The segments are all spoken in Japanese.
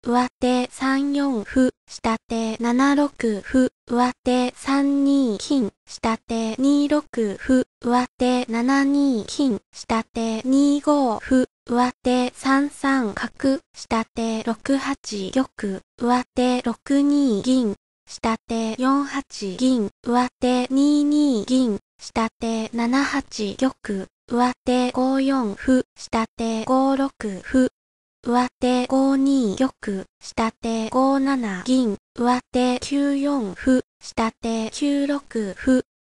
上手3四歩、下手7六歩、上手3二金、下手2六歩、上手7二金、下手2五歩、上手3三角、下手6八玉、上手6二銀、下手4八銀、上手2二銀、下手7八玉、上手5四歩、下手5六歩、上手5二玉、下手5七銀、上手9四歩、下手9六歩、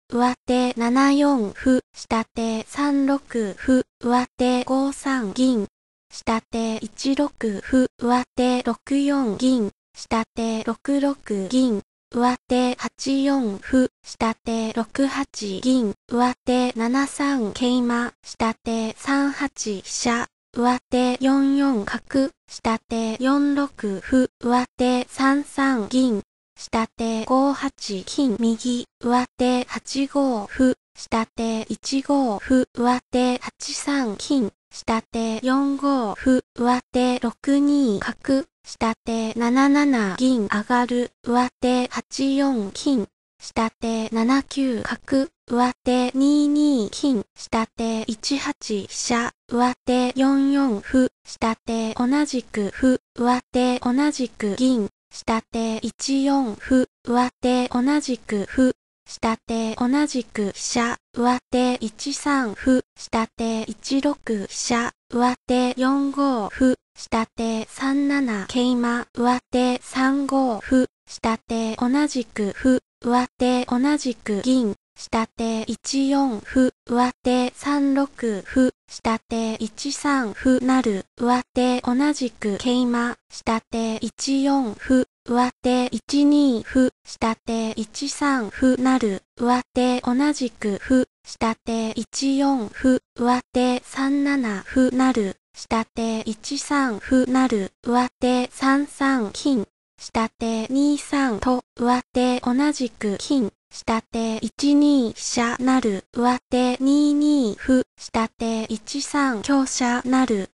上手7四歩、下手3六歩、上手5三銀、下手1六歩、上手6四銀、下手6六銀、上手8四歩、下手6八銀、上手7三桂馬、下手3八飛車。上手4四角、下手4六歩、上手3三銀、下手5八金、右、上手8五歩、下手1五歩、上手8三金、下手4五歩、上手6二角、下手7七銀上がる、上手8四金、下手7九角、上手2二金、下手1八飛車、上手4四歩、下手同じく歩、上手同じく銀、下手1四歩、上手同じく歩、下手同じく飛車、上手1三歩、下手1六飛車、上手4五歩、下手3七桂馬、上手3五歩、下手同じく歩、上手同じく銀、下手一四歩、上手三六歩、下手一三歩なる、上手同じく桂馬、下手一四歩、上手一二歩、下手一三歩なる、上手同じく歩、下手一四歩、上手三七歩なる、下手一三歩なる、上手三三金、下手2三と上手同じく金、下手1二飛車なる、上手2二歩、下手1三香車なる、